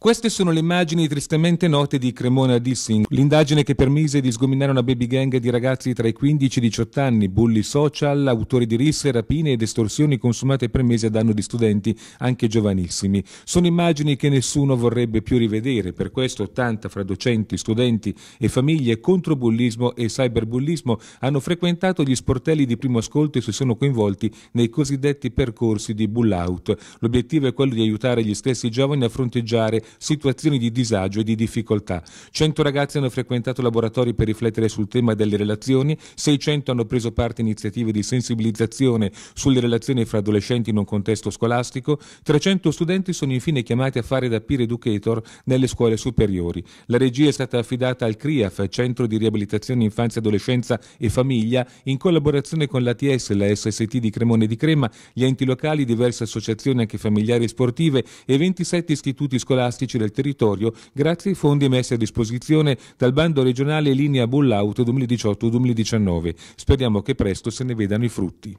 Queste sono le immagini tristemente note di Cremona Dissing, l'indagine che permise di sgominare una baby gang di ragazzi tra i 15 e i 18 anni, bulli social, autori di risse, rapine ed estorsioni consumate per mesi a danno di studenti, anche giovanissimi. Sono immagini che nessuno vorrebbe più rivedere, per questo 80 fra docenti, studenti e famiglie contro bullismo e cyberbullismo hanno frequentato gli sportelli di primo ascolto e si sono coinvolti nei cosiddetti percorsi di bull out. L'obiettivo è quello di aiutare gli stessi giovani a fronteggiare situazioni di disagio e di difficoltà. 100 ragazzi hanno frequentato laboratori per riflettere sul tema delle relazioni, 600 hanno preso parte a iniziative di sensibilizzazione sulle relazioni fra adolescenti in un contesto scolastico, 300 studenti sono infine chiamati a fare da peer educator nelle scuole superiori. La regia è stata affidata al CRIAF, Centro di Riabilitazione Infanzia, Adolescenza e Famiglia, in collaborazione con l'ATS, la SST di Cremone di Crema, gli enti locali, diverse associazioni anche familiari e sportive e 27 istituti scolastici scolastici del territorio grazie ai fondi messi a disposizione dal bando regionale Linea Bull 2018-2019. Speriamo che presto se ne vedano i frutti.